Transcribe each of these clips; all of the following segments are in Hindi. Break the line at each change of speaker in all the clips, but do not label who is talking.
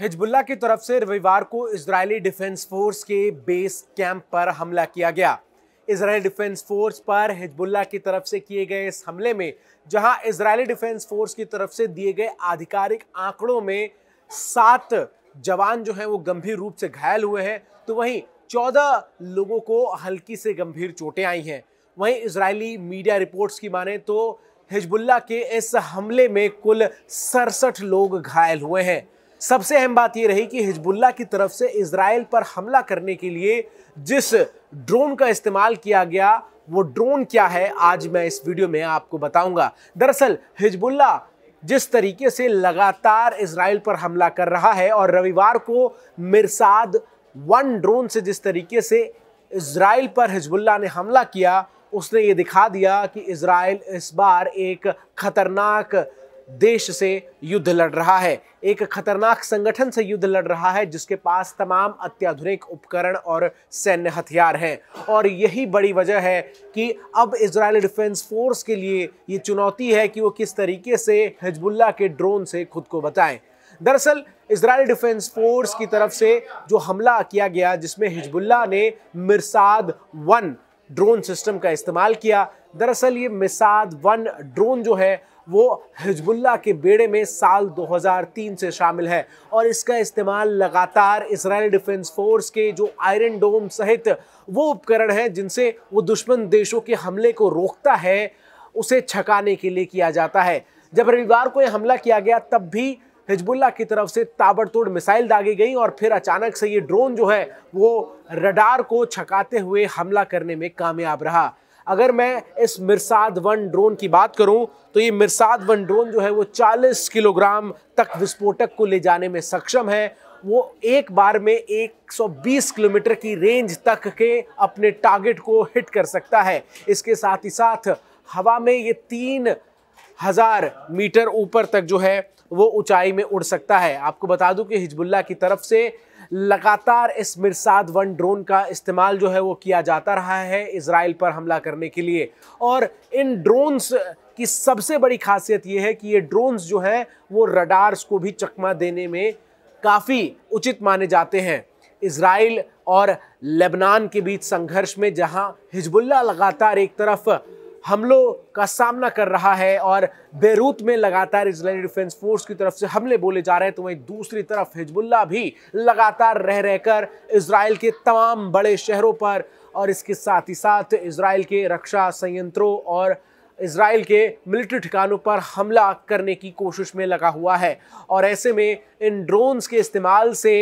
हिजबुल्ला की तरफ से रविवार को इजरायली डिफेंस फोर्स के बेस कैंप पर हमला किया गया इसराइल डिफेंस फोर्स पर हिजबुल्ला की तरफ से किए गए इस हमले में जहां इसराइली डिफेंस फोर्स की तरफ से दिए गए आधिकारिक आंकड़ों में सात जवान जो हैं वो गंभीर रूप से घायल हुए हैं तो वहीं चौदह लोगों को हल्की से गंभीर चोटें आई हैं वहीं इसराइली मीडिया रिपोर्ट्स की माने तो हिजबुल्ला के इस हमले में कुल सड़सठ लोग घायल हुए हैं सबसे अहम बात यह रही कि हिजबुल्ला की तरफ से इसराइल पर हमला करने के लिए जिस ड्रोन का इस्तेमाल किया गया वो ड्रोन क्या है आज मैं इस वीडियो में आपको बताऊंगा दरअसल हिजबुल्ला जिस तरीके से लगातार इसराइल पर हमला कर रहा है और रविवार को मिर्साद वन ड्रोन से जिस तरीके से इसराइल पर हिजबुल्ला ने हमला किया उसने ये दिखा दिया कि इसराइल इस बार एक ख़तरनाक देश से युद्ध लड़ रहा है एक खतरनाक संगठन से युद्ध लड़ रहा है जिसके पास तमाम अत्याधुनिक उपकरण और सैन्य हथियार हैं और यही बड़ी वजह है कि अब इसराइल डिफेंस फोर्स के लिए ये चुनौती है कि वो किस तरीके से हिजबुल्ला के ड्रोन से खुद को बताएं दरअसल इसराइली डिफेंस फोर्स की तरफ से जो हमला किया गया जिसमें हिजबुल्ला ने मिर्साद वन ड्रोन सिस्टम का इस्तेमाल किया दरअसल ये मिसाद वन ड्रोन जो है वो हिजबुल्ला के बेड़े में साल 2003 से शामिल है और इसका इस्तेमाल लगातार इसराइल डिफेंस फोर्स के जो आयरन डोम सहित वो उपकरण हैं जिनसे वो दुश्मन देशों के हमले को रोकता है उसे छकाने के लिए किया जाता है जब रविवार को यह हमला किया गया तब भी हिजबुल्ला की तरफ से ताबड़तोड़ मिसाइल दागी गई और फिर अचानक से ये ड्रोन जो है वो रडार को छकाते हुए हमला करने में कामयाब रहा अगर मैं इस मिर्साद वन ड्रोन की बात करूं तो ये मिर्साद वन ड्रोन जो है वो 40 किलोग्राम तक विस्फोटक को ले जाने में सक्षम है वो एक बार में 120 किलोमीटर की रेंज तक के अपने टारगेट को हिट कर सकता है इसके साथ ही साथ हवा में ये तीन हज़ार मीटर ऊपर तक जो है वो ऊंचाई में उड़ सकता है आपको बता दूं कि हिजबुल्ला की तरफ से लगातार इस मिर्साद वन ड्रोन का इस्तेमाल जो है वो किया जाता रहा है इसराइल पर हमला करने के लिए और इन ड्रोन्स की सबसे बड़ी खासियत ये है कि ये ड्रोन्स जो हैं वो रडार्स को भी चकमा देने में काफ़ी उचित माने जाते हैं इसराइल और लेबनान के बीच संघर्ष में जहां हिजबुल्ला लगातार एक तरफ हमलों का सामना कर रहा है और बेरूत में लगातार इजरायली डिफेंस फोर्स की तरफ से हमले बोले जा रहे हैं तो वहीं दूसरी तरफ हिजबुल्ला भी लगातार रह रहकर इसराइल के तमाम बड़े शहरों पर और इसके साथ ही साथ इसराइल के रक्षा संयंत्रों और इसराइल के मिलिट्री ठिकानों पर हमला करने की कोशिश में लगा हुआ है और ऐसे में इन ड्रोन्स के इस्तेमाल से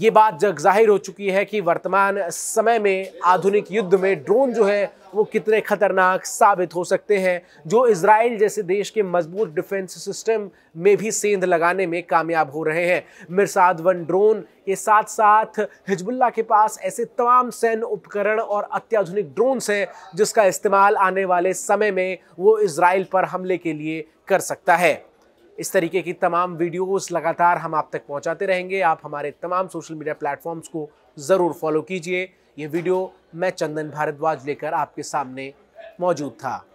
ये बात जग जाहिर हो चुकी है कि वर्तमान समय में आधुनिक युद्ध में ड्रोन जो है वो कितने खतरनाक साबित हो सकते हैं जो इसराइल जैसे देश के मजबूत डिफेंस सिस्टम में भी सेंध लगाने में कामयाब हो रहे हैं मिर्साद वन ड्रोन के साथ साथ हिजबुल्ला के पास ऐसे तमाम सैन्य उपकरण और अत्याधुनिक ड्रोन्स हैं जिसका इस्तेमाल आने वाले समय में वो इसराइल पर हमले के लिए कर सकता है इस तरीके की तमाम वीडियोस लगातार हम आप तक पहुंचाते रहेंगे आप हमारे तमाम सोशल मीडिया प्लेटफॉर्म्स को ज़रूर फॉलो कीजिए ये वीडियो मैं चंदन भारद्वाज लेकर आपके सामने मौजूद था